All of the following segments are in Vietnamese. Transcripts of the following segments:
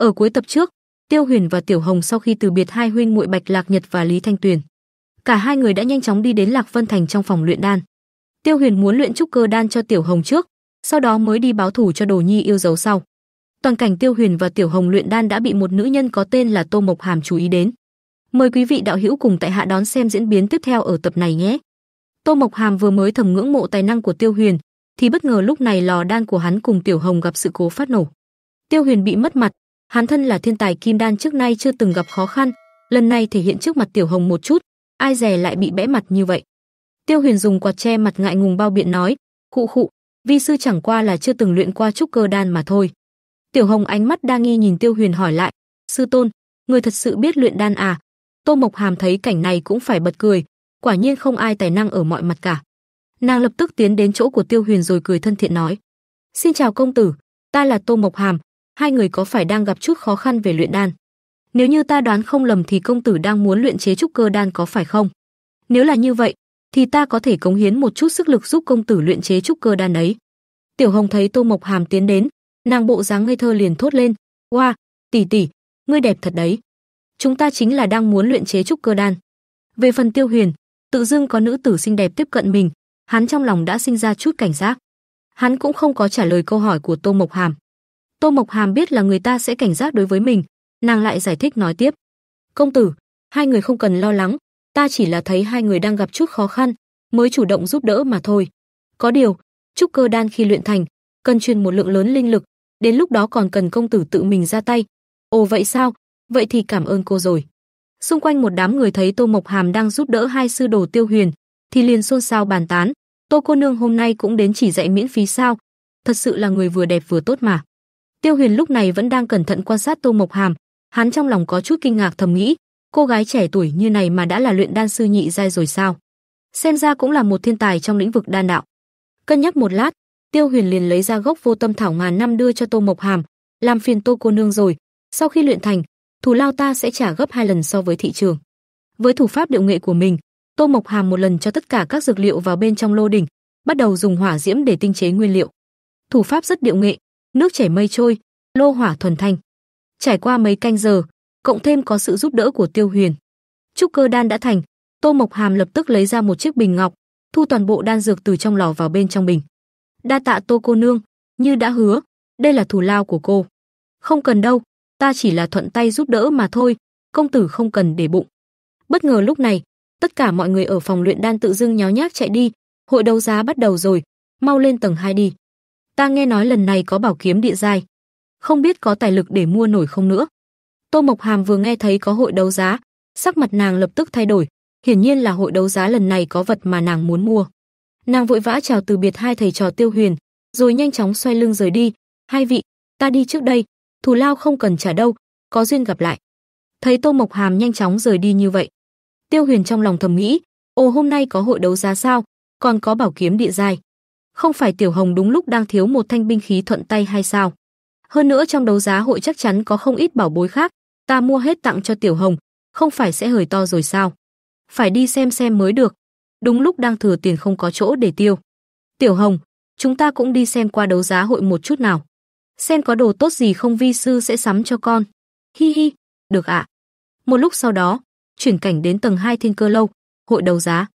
Ở cuối tập trước, Tiêu Huyền và Tiểu Hồng sau khi từ biệt hai huynh muội Bạch Lạc Nhật và Lý Thanh Tuyền, cả hai người đã nhanh chóng đi đến Lạc Vân Thành trong phòng luyện đan. Tiêu Huyền muốn luyện trúc cơ đan cho Tiểu Hồng trước, sau đó mới đi báo thủ cho Đồ Nhi yêu dấu sau. Toàn cảnh Tiêu Huyền và Tiểu Hồng luyện đan đã bị một nữ nhân có tên là Tô Mộc Hàm chú ý đến. Mời quý vị đạo hữu cùng tại hạ đón xem diễn biến tiếp theo ở tập này nhé. Tô Mộc Hàm vừa mới thầm ngưỡng mộ tài năng của Tiêu Huyền, thì bất ngờ lúc này lò đan của hắn cùng Tiểu Hồng gặp sự cố phát nổ. Tiêu Huyền bị mất mặt, Hắn thân là thiên tài kim đan trước nay chưa từng gặp khó khăn, lần này thể hiện trước mặt Tiểu Hồng một chút, ai dè lại bị bẽ mặt như vậy. Tiêu Huyền dùng quạt che mặt ngại ngùng bao biện nói, "Khụ khụ, vi sư chẳng qua là chưa từng luyện qua trúc cơ đan mà thôi." Tiểu Hồng ánh mắt đa nghi nhìn Tiêu Huyền hỏi lại, "Sư tôn, người thật sự biết luyện đan à?" Tô Mộc Hàm thấy cảnh này cũng phải bật cười, quả nhiên không ai tài năng ở mọi mặt cả. Nàng lập tức tiến đến chỗ của Tiêu Huyền rồi cười thân thiện nói: "Xin chào công tử, ta là Tô Mộc Hàm, hai người có phải đang gặp chút khó khăn về luyện đan? Nếu như ta đoán không lầm thì công tử đang muốn luyện chế trúc cơ đan có phải không? Nếu là như vậy, thì ta có thể cống hiến một chút sức lực giúp công tử luyện chế trúc cơ đan ấy. Tiểu Hồng thấy Tô Mộc Hàm tiến đến, nàng bộ dáng ngây thơ liền thốt lên, "Oa, wow, tỷ tỷ, ngươi đẹp thật đấy. Chúng ta chính là đang muốn luyện chế trúc cơ đan." Về phần Tiêu Huyền, tự dưng có nữ tử xinh đẹp tiếp cận mình, hắn trong lòng đã sinh ra chút cảnh giác. Hắn cũng không có trả lời câu hỏi của Tô Mộc Hàm. Tô Mộc Hàm biết là người ta sẽ cảnh giác đối với mình, nàng lại giải thích nói tiếp. Công tử, hai người không cần lo lắng, ta chỉ là thấy hai người đang gặp chút khó khăn, mới chủ động giúp đỡ mà thôi. Có điều, trúc cơ đan khi luyện thành, cần truyền một lượng lớn linh lực, đến lúc đó còn cần công tử tự mình ra tay. Ồ vậy sao? Vậy thì cảm ơn cô rồi. Xung quanh một đám người thấy Tô Mộc Hàm đang giúp đỡ hai sư đồ Tiêu Huyền, thì liền xôn xao bàn tán, Tô cô nương hôm nay cũng đến chỉ dạy miễn phí sao? Thật sự là người vừa đẹp vừa tốt mà. Tiêu Huyền lúc này vẫn đang cẩn thận quan sát Tô Mộc Hàm, hắn trong lòng có chút kinh ngạc thầm nghĩ, cô gái trẻ tuổi như này mà đã là luyện đan sư nhị giai rồi sao? Xem ra cũng là một thiên tài trong lĩnh vực đan đạo. Cân nhắc một lát, Tiêu Huyền liền lấy ra gốc vô tâm thảo ngàn năm đưa cho Tô Mộc Hàm, làm phiền Tô cô nương rồi, sau khi luyện thành, thù lao ta sẽ trả gấp hai lần so với thị trường. Với thủ pháp điệu nghệ của mình, Tô Mộc Hàm một lần cho tất cả các dược liệu vào bên trong lô đỉnh, bắt đầu dùng hỏa diễm để tinh chế nguyên liệu. Thủ pháp rất điệu nghệ, nước chảy mây trôi, lô hỏa thuần thanh. Trải qua mấy canh giờ, cộng thêm có sự giúp đỡ của Tiêu Huyền, trúc cơ đan đã thành, Tô Mộc Hàm lập tức lấy ra một chiếc bình ngọc, thu toàn bộ đan dược từ trong lò vào bên trong bình. Đa tạ Tô cô nương, như đã hứa, đây là thù lao của cô. Không cần đâu, ta chỉ là thuận tay giúp đỡ mà thôi, công tử không cần để bụng. Bất ngờ lúc này, tất cả mọi người ở phòng luyện đan tự dưng nháo nhác chạy đi, hội đấu giá bắt đầu rồi, mau lên tầng 2 đi. Ta nghe nói lần này có bảo kiếm địa giai, không biết có tài lực để mua nổi không nữa. Tô Mộc Hàm vừa nghe thấy có hội đấu giá, sắc mặt nàng lập tức thay đổi, hiển nhiên là hội đấu giá lần này có vật mà nàng muốn mua. Nàng vội vã chào từ biệt hai thầy trò Tiêu Huyền, rồi nhanh chóng xoay lưng rời đi, "Hai vị, ta đi trước đây, thù lao không cần trả đâu, có duyên gặp lại." Thấy Tô Mộc Hàm nhanh chóng rời đi như vậy, Tiêu Huyền trong lòng thầm nghĩ, "Ồ hôm nay có hội đấu giá sao, còn có bảo kiếm địa giai." không phải Tiểu Hồng đúng lúc đang thiếu một thanh binh khí thuận tay hay sao? Hơn nữa trong đấu giá hội chắc chắn có không ít bảo bối khác, ta mua hết tặng cho Tiểu Hồng, không phải sẽ hời to rồi sao? Phải đi xem xem mới được. Đúng lúc đang thừa tiền không có chỗ để tiêu. Tiểu Hồng, chúng ta cũng đi xem qua đấu giá hội một chút nào. Xem có đồ tốt gì không vi sư sẽ sắm cho con. Hi hi, được ạ. Một lúc sau đó, chuyển cảnh đến tầng 2 thiên cơ lâu, hội đấu giá.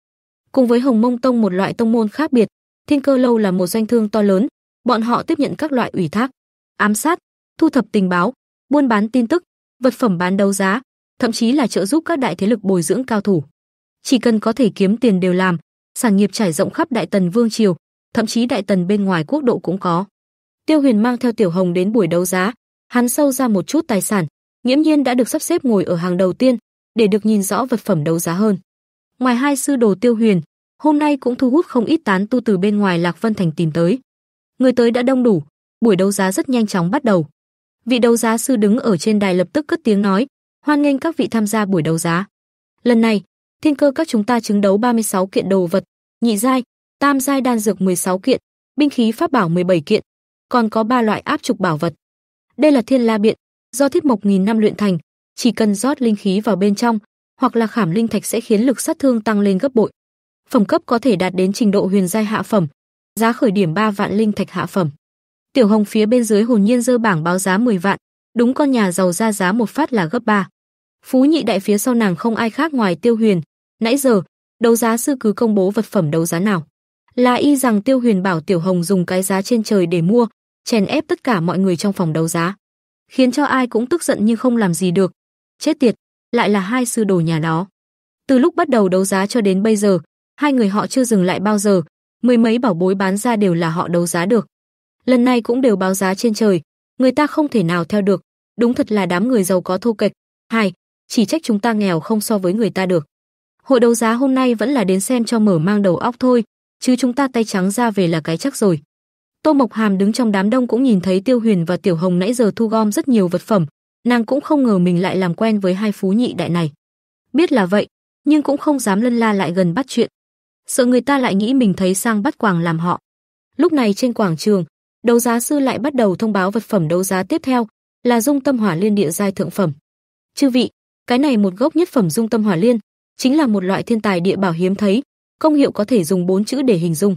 Cùng với Hồng Mông Tông một loại tông môn khác biệt, Thiên Cơ lâu là một doanh thương to lớn, bọn họ tiếp nhận các loại ủy thác, ám sát, thu thập tình báo, buôn bán tin tức, vật phẩm bán đấu giá, thậm chí là trợ giúp các đại thế lực bồi dưỡng cao thủ. Chỉ cần có thể kiếm tiền đều làm, sản nghiệp trải rộng khắp Đại Tần vương triều, thậm chí Đại Tần bên ngoài quốc độ cũng có. Tiêu Huyền mang theo Tiểu Hồng đến buổi đấu giá, hắn sâu ra một chút tài sản, nghiễm nhiên đã được sắp xếp ngồi ở hàng đầu tiên, để được nhìn rõ vật phẩm đấu giá hơn. Ngoài hai sư đồ Tiêu Huyền, hôm nay cũng thu hút không ít tán tu từ bên ngoài Lạc Vân Thành tìm tới. Người tới đã đông đủ, buổi đấu giá rất nhanh chóng bắt đầu. Vị đấu giá sư đứng ở trên đài lập tức cất tiếng nói, "Hoan nghênh các vị tham gia buổi đấu giá. Lần này, thiên cơ các chúng ta chứng đấu 36 kiện đồ vật, nhị giai, tam giai đan dược 16 kiện, binh khí pháp bảo 17 kiện, còn có ba loại áp trục bảo vật. Đây là Thiên La Biện, do thiết mộc nghìn năm luyện thành, chỉ cần rót linh khí vào bên trong, hoặc là khảm linh thạch sẽ khiến lực sát thương tăng lên gấp bội phẩm cấp có thể đạt đến trình độ huyền giai hạ phẩm, giá khởi điểm 3 vạn linh thạch hạ phẩm. Tiểu Hồng phía bên dưới hồn nhiên dơ bảng báo giá 10 vạn, đúng con nhà giàu ra giá một phát là gấp 3. Phú nhị đại phía sau nàng không ai khác ngoài Tiêu Huyền, nãy giờ, đấu giá sư cứ công bố vật phẩm đấu giá nào. Là y rằng Tiêu Huyền bảo Tiểu Hồng dùng cái giá trên trời để mua, chèn ép tất cả mọi người trong phòng đấu giá, khiến cho ai cũng tức giận nhưng không làm gì được. Chết tiệt, lại là hai sư đồ nhà đó. Từ lúc bắt đầu đấu giá cho đến bây giờ, Hai người họ chưa dừng lại bao giờ, mười mấy bảo bối bán ra đều là họ đấu giá được. Lần này cũng đều báo giá trên trời, người ta không thể nào theo được, đúng thật là đám người giàu có thô kệch. Hai, chỉ trách chúng ta nghèo không so với người ta được. Hội đấu giá hôm nay vẫn là đến xem cho mở mang đầu óc thôi, chứ chúng ta tay trắng ra về là cái chắc rồi. Tô Mộc Hàm đứng trong đám đông cũng nhìn thấy Tiêu Huyền và Tiểu Hồng nãy giờ thu gom rất nhiều vật phẩm, nàng cũng không ngờ mình lại làm quen với hai phú nhị đại này. Biết là vậy, nhưng cũng không dám lân la lại gần bắt chuyện, sợ người ta lại nghĩ mình thấy sang bắt quàng làm họ. Lúc này trên quảng trường, đấu giá sư lại bắt đầu thông báo vật phẩm đấu giá tiếp theo là Dung Tâm Hỏa Liên địa giai thượng phẩm. Chư vị, cái này một gốc nhất phẩm Dung Tâm Hỏa Liên, chính là một loại thiên tài địa bảo hiếm thấy, công hiệu có thể dùng bốn chữ để hình dung.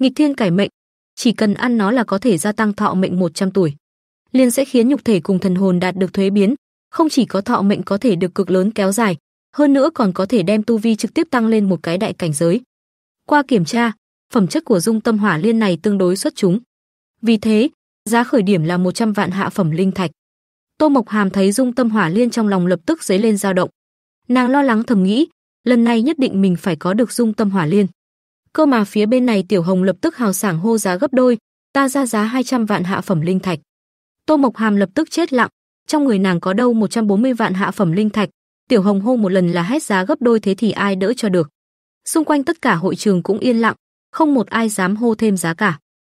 Nghịch thiên cải mệnh, chỉ cần ăn nó là có thể gia tăng thọ mệnh 100 tuổi. Liên sẽ khiến nhục thể cùng thần hồn đạt được thuế biến, không chỉ có thọ mệnh có thể được cực lớn kéo dài, hơn nữa còn có thể đem tu vi trực tiếp tăng lên một cái đại cảnh giới. Qua kiểm tra, phẩm chất của dung tâm hỏa liên này tương đối xuất chúng. Vì thế, giá khởi điểm là 100 vạn hạ phẩm linh thạch. Tô Mộc Hàm thấy dung tâm hỏa liên trong lòng lập tức dấy lên dao động. Nàng lo lắng thầm nghĩ, lần này nhất định mình phải có được dung tâm hỏa liên. Cơ mà phía bên này Tiểu Hồng lập tức hào sảng hô giá gấp đôi, ta ra giá 200 vạn hạ phẩm linh thạch. Tô Mộc Hàm lập tức chết lặng, trong người nàng có đâu 140 vạn hạ phẩm linh thạch, Tiểu Hồng hô một lần là hết giá gấp đôi thế thì ai đỡ cho được. Xung quanh tất cả hội trường cũng yên lặng, không một ai dám hô thêm giá cả.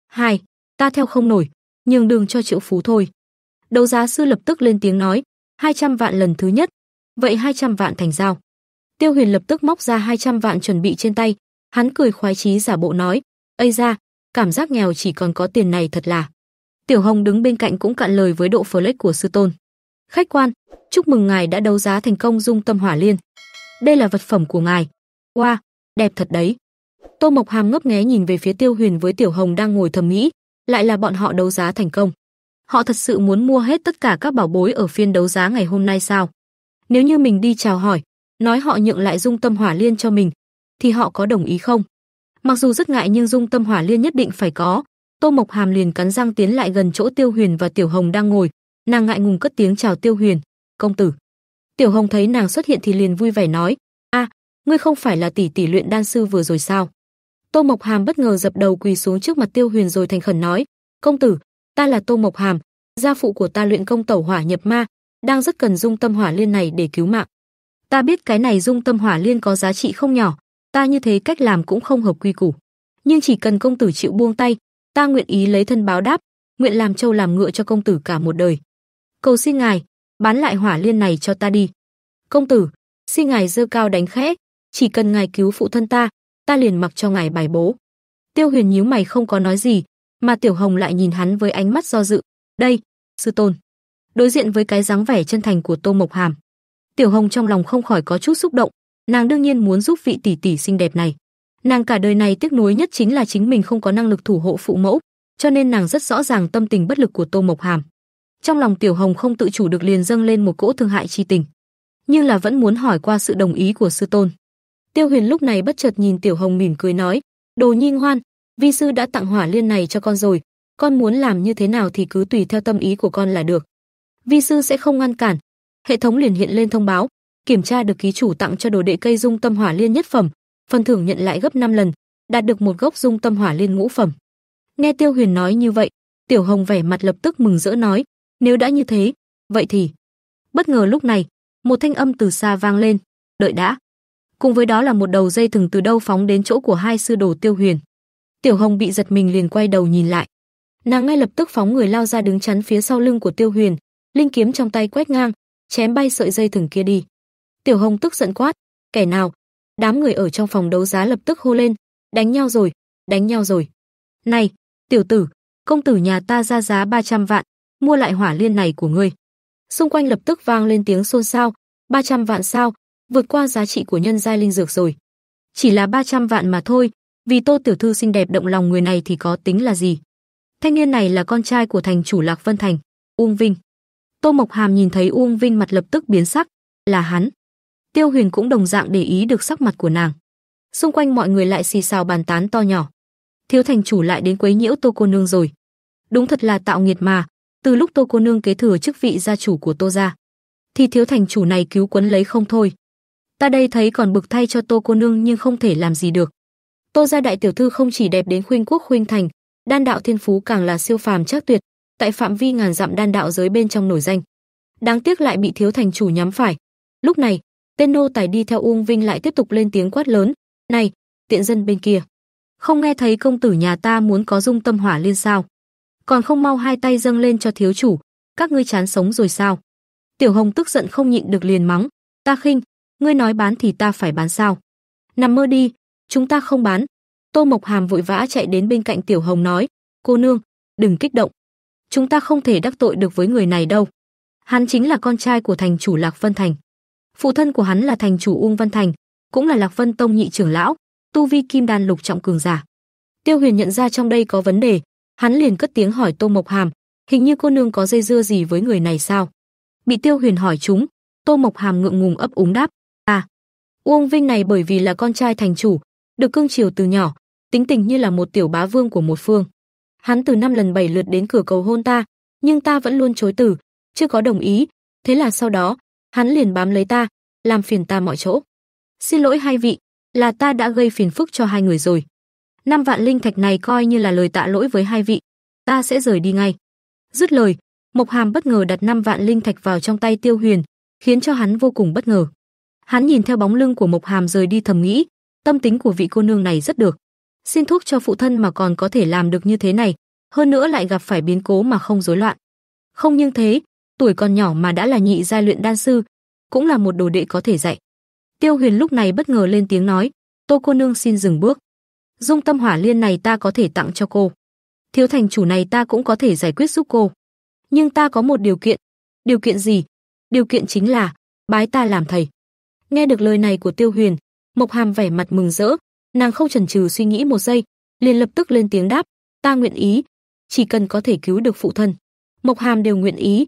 Hai, ta theo không nổi, nhường đường cho triệu phú thôi. Đầu giá sư lập tức lên tiếng nói, 200 vạn lần thứ nhất, vậy 200 vạn thành giao. Tiêu Huyền lập tức móc ra 200 vạn chuẩn bị trên tay, hắn cười khoái chí giả bộ nói, "Ây ra, cảm giác nghèo chỉ còn có tiền này thật là." Tiểu Hồng đứng bên cạnh cũng cạn lời với độ phở lách của sư tôn. "Khách quan, chúc mừng ngài đã đấu giá thành công Dung Tâm Hỏa Liên. Đây là vật phẩm của ngài." Qua. wow, đẹp thật đấy. Tô Mộc Hàm ngấp nghé nhìn về phía Tiêu Huyền với Tiểu Hồng đang ngồi thầm nghĩ, lại là bọn họ đấu giá thành công. Họ thật sự muốn mua hết tất cả các bảo bối ở phiên đấu giá ngày hôm nay sao? Nếu như mình đi chào hỏi, nói họ nhượng lại Dung Tâm Hỏa Liên cho mình, thì họ có đồng ý không? Mặc dù rất ngại nhưng Dung Tâm Hỏa Liên nhất định phải có. Tô Mộc Hàm liền cắn răng tiến lại gần chỗ Tiêu Huyền và Tiểu Hồng đang ngồi, nàng ngại ngùng cất tiếng chào Tiêu Huyền, "Công tử." Tiểu Hồng thấy nàng xuất hiện thì liền vui vẻ nói, ngươi không phải là tỷ tỷ luyện đan sư vừa rồi sao? Tô Mộc Hàm bất ngờ dập đầu quỳ xuống trước mặt Tiêu Huyền rồi thành khẩn nói, công tử, ta là Tô Mộc Hàm, gia phụ của ta luyện công tẩu hỏa nhập ma, đang rất cần dung tâm hỏa liên này để cứu mạng. Ta biết cái này dung tâm hỏa liên có giá trị không nhỏ, ta như thế cách làm cũng không hợp quy củ. Nhưng chỉ cần công tử chịu buông tay, ta nguyện ý lấy thân báo đáp, nguyện làm trâu làm ngựa cho công tử cả một đời. Cầu xin ngài, bán lại hỏa liên này cho ta đi. Công tử, xin ngài dơ cao đánh khẽ, chỉ cần ngài cứu phụ thân ta, ta liền mặc cho ngài bài bố. Tiêu Huyền nhíu mày không có nói gì, mà Tiểu Hồng lại nhìn hắn với ánh mắt do dự. Đây, sư tôn. Đối diện với cái dáng vẻ chân thành của Tô Mộc Hàm, Tiểu Hồng trong lòng không khỏi có chút xúc động, nàng đương nhiên muốn giúp vị tỷ tỷ xinh đẹp này. Nàng cả đời này tiếc nuối nhất chính là chính mình không có năng lực thủ hộ phụ mẫu, cho nên nàng rất rõ ràng tâm tình bất lực của Tô Mộc Hàm. Trong lòng Tiểu Hồng không tự chủ được liền dâng lên một cỗ thương hại chi tình, nhưng là vẫn muốn hỏi qua sự đồng ý của sư tôn. Tiêu Huyền lúc này bất chợt nhìn Tiểu Hồng mỉm cười nói, "Đồ Nhin Hoan, vi sư đã tặng hỏa liên này cho con rồi, con muốn làm như thế nào thì cứ tùy theo tâm ý của con là được. Vi sư sẽ không ngăn cản." Hệ thống liền hiện lên thông báo, kiểm tra được ký chủ tặng cho đồ đệ cây dung tâm hỏa liên nhất phẩm, phần thưởng nhận lại gấp 5 lần, đạt được một gốc dung tâm hỏa liên ngũ phẩm. Nghe Tiêu Huyền nói như vậy, Tiểu Hồng vẻ mặt lập tức mừng rỡ nói, nếu đã như thế, vậy thì. Bất ngờ lúc này, một thanh âm từ xa vang lên, đợi đã cùng với đó là một đầu dây thừng từ đâu phóng đến chỗ của hai sư đồ Tiêu Huyền. Tiểu Hồng bị giật mình liền quay đầu nhìn lại. Nàng ngay lập tức phóng người lao ra đứng chắn phía sau lưng của Tiêu Huyền, linh kiếm trong tay quét ngang, chém bay sợi dây thừng kia đi. Tiểu Hồng tức giận quát, kẻ nào? Đám người ở trong phòng đấu giá lập tức hô lên, đánh nhau rồi, đánh nhau rồi. Này, tiểu tử, công tử nhà ta ra giá 300 vạn, mua lại hỏa liên này của ngươi. Xung quanh lập tức vang lên tiếng xôn xao, 300 vạn sao, vượt qua giá trị của nhân giai linh dược rồi. Chỉ là 300 vạn mà thôi, vì Tô tiểu thư xinh đẹp động lòng người này thì có tính là gì? Thanh niên này là con trai của thành chủ Lạc Vân Thành, Uông Vinh. Tô Mộc Hàm nhìn thấy Uông Vinh mặt lập tức biến sắc, là hắn. Tiêu Huyền cũng đồng dạng để ý được sắc mặt của nàng. Xung quanh mọi người lại xì xào bàn tán to nhỏ. Thiếu thành chủ lại đến quấy nhiễu Tô cô nương rồi. Đúng thật là tạo nghiệt mà, từ lúc Tô cô nương kế thừa chức vị gia chủ của Tô gia, thì thiếu thành chủ này cứu quấn lấy không thôi. Ta đây thấy còn bực thay cho Tô cô nương nhưng không thể làm gì được. Tô gia đại tiểu thư không chỉ đẹp đến khuynh quốc khuynh thành, đan đạo thiên phú càng là siêu phàm chắc tuyệt, tại phạm vi ngàn dặm đan đạo giới bên trong nổi danh. Đáng tiếc lại bị thiếu thành chủ nhắm phải. Lúc này, tên nô tài đi theo Uông Vinh lại tiếp tục lên tiếng quát lớn, "Này, tiện dân bên kia, không nghe thấy công tử nhà ta muốn có dung tâm hỏa liên sao? Còn không mau hai tay dâng lên cho thiếu chủ, các ngươi chán sống rồi sao?" Tiểu Hồng tức giận không nhịn được liền mắng, "Ta khinh, Ngươi nói bán thì ta phải bán sao? Nằm mơ đi, chúng ta không bán. Tô Mộc Hàm vội vã chạy đến bên cạnh Tiểu Hồng nói, cô nương, đừng kích động. Chúng ta không thể đắc tội được với người này đâu. Hắn chính là con trai của thành chủ Lạc Vân Thành. Phụ thân của hắn là thành chủ Uông Văn Thành, cũng là Lạc Vân Tông nhị trưởng lão, tu vi kim đan lục trọng cường giả. Tiêu Huyền nhận ra trong đây có vấn đề, hắn liền cất tiếng hỏi Tô Mộc Hàm, hình như cô nương có dây dưa gì với người này sao? Bị Tiêu Huyền hỏi chúng, Tô Mộc Hàm ngượng ngùng ấp úng đáp, À, Uông Vinh này bởi vì là con trai thành chủ, được cưng chiều từ nhỏ, tính tình như là một tiểu bá vương của một phương. Hắn từ năm lần bảy lượt đến cửa cầu hôn ta, nhưng ta vẫn luôn chối từ, chưa có đồng ý, thế là sau đó, hắn liền bám lấy ta, làm phiền ta mọi chỗ. Xin lỗi hai vị, là ta đã gây phiền phức cho hai người rồi. Năm vạn linh thạch này coi như là lời tạ lỗi với hai vị, ta sẽ rời đi ngay. Dứt lời, Mộc Hàm bất ngờ đặt năm vạn linh thạch vào trong tay Tiêu Huyền, khiến cho hắn vô cùng bất ngờ. Hắn nhìn theo bóng lưng của Mộc Hàm rời đi thầm nghĩ, tâm tính của vị cô nương này rất được. Xin thuốc cho phụ thân mà còn có thể làm được như thế này, hơn nữa lại gặp phải biến cố mà không rối loạn. Không nhưng thế, tuổi còn nhỏ mà đã là nhị giai luyện đan sư, cũng là một đồ đệ có thể dạy. Tiêu Huyền lúc này bất ngờ lên tiếng nói, "Tô cô nương xin dừng bước. Dung Tâm Hỏa Liên này ta có thể tặng cho cô. Thiếu thành chủ này ta cũng có thể giải quyết giúp cô. Nhưng ta có một điều kiện." "Điều kiện gì?" "Điều kiện chính là bái ta làm thầy." Nghe được lời này của Tiêu Huyền, Mộc Hàm vẻ mặt mừng rỡ, nàng không chần chừ suy nghĩ một giây, liền lập tức lên tiếng đáp, "Ta nguyện ý, chỉ cần có thể cứu được phụ thân." Mộc Hàm đều nguyện ý.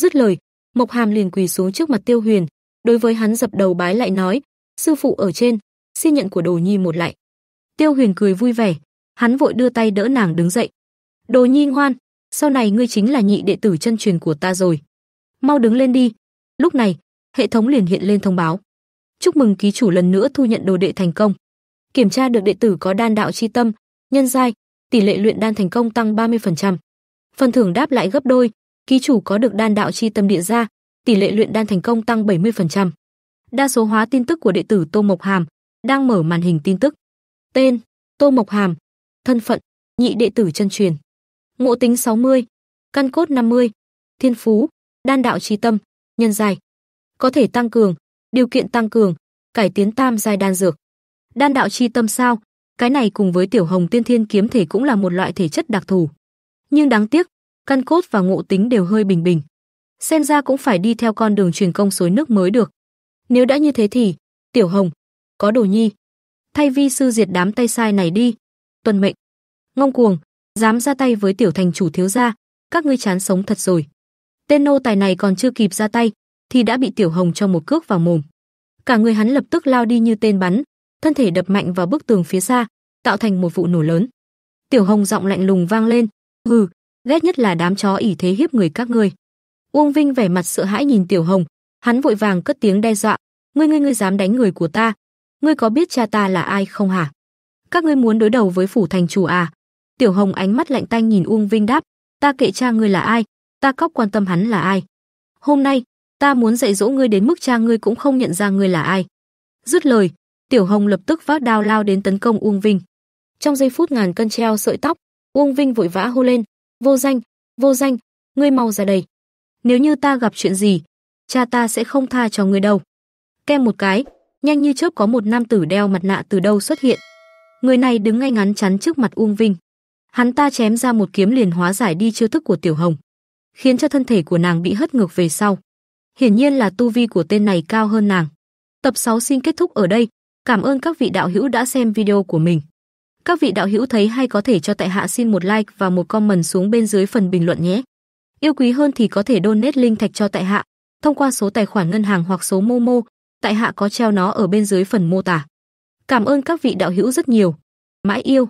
Dứt lời, Mộc Hàm liền quỳ xuống trước mặt Tiêu Huyền, đối với hắn dập đầu bái lại nói, "Sư phụ ở trên, xin nhận của Đồ Nhi một lại." Tiêu Huyền cười vui vẻ, hắn vội đưa tay đỡ nàng đứng dậy. "Đồ Nhi ngoan, sau này ngươi chính là nhị đệ tử chân truyền của ta rồi. Mau đứng lên đi." Lúc này, hệ thống liền hiện lên thông báo chúc mừng ký chủ lần nữa thu nhận đồ đệ thành công. Kiểm tra được đệ tử có đan đạo chi tâm, nhân giai, tỷ lệ luyện đan thành công tăng 30%. Phần thưởng đáp lại gấp đôi, ký chủ có được đan đạo chi tâm địa gia, tỷ lệ luyện đan thành công tăng 70%. Đa số hóa tin tức của đệ tử Tô Mộc Hàm đang mở màn hình tin tức. Tên: Tô Mộc Hàm, thân phận: nhị đệ tử chân truyền. Ngộ tính 60, căn cốt 50, thiên phú: đan đạo chi tâm, nhân giai. Có thể tăng cường, điều kiện tăng cường, cải tiến tam giai đan dược. Đan đạo chi tâm sao? Cái này cùng với tiểu hồng tiên thiên kiếm thể cũng là một loại thể chất đặc thù. Nhưng đáng tiếc, căn cốt và ngộ tính đều hơi bình bình. Xem ra cũng phải đi theo con đường truyền công suối nước mới được. Nếu đã như thế thì, tiểu hồng, có đồ nhi. Thay vi sư diệt đám tay sai này đi. tuần mệnh. Ngông cuồng, dám ra tay với tiểu thành chủ thiếu gia, các ngươi chán sống thật rồi. Tên nô tài này còn chưa kịp ra tay, thì đã bị Tiểu Hồng cho một cước vào mồm. Cả người hắn lập tức lao đi như tên bắn, thân thể đập mạnh vào bức tường phía xa, tạo thành một vụ nổ lớn. Tiểu Hồng giọng lạnh lùng vang lên, "Hừ, ghét nhất là đám chó ỷ thế hiếp người các ngươi." Uông Vinh vẻ mặt sợ hãi nhìn Tiểu Hồng, hắn vội vàng cất tiếng đe dọa, "Ngươi ngươi ngươi dám đánh người của ta, ngươi có biết cha ta là ai không hả? Các ngươi muốn đối đầu với phủ thành chủ à?" Tiểu Hồng ánh mắt lạnh tanh nhìn Uông Vinh đáp, "Ta kệ cha ngươi là ai, ta cóc quan tâm hắn là ai. Hôm nay, ta muốn dạy dỗ ngươi đến mức cha ngươi cũng không nhận ra ngươi là ai. Dứt lời, Tiểu Hồng lập tức vác đao lao đến tấn công Uông Vinh. Trong giây phút ngàn cân treo sợi tóc, Uông Vinh vội vã hô lên, "Vô danh, vô danh, ngươi mau ra đây. Nếu như ta gặp chuyện gì, cha ta sẽ không tha cho ngươi đâu." Kem một cái, nhanh như chớp có một nam tử đeo mặt nạ từ đâu xuất hiện. Người này đứng ngay ngắn chắn trước mặt Uông Vinh. Hắn ta chém ra một kiếm liền hóa giải đi chiêu thức của Tiểu Hồng, khiến cho thân thể của nàng bị hất ngược về sau. Hiển nhiên là tu vi của tên này cao hơn nàng. Tập 6 xin kết thúc ở đây. Cảm ơn các vị đạo hữu đã xem video của mình. Các vị đạo hữu thấy hay có thể cho tại hạ xin một like và một comment xuống bên dưới phần bình luận nhé. Yêu quý hơn thì có thể donate linh thạch cho tại hạ thông qua số tài khoản ngân hàng hoặc số Momo, tại hạ có treo nó ở bên dưới phần mô tả. Cảm ơn các vị đạo hữu rất nhiều. Mãi yêu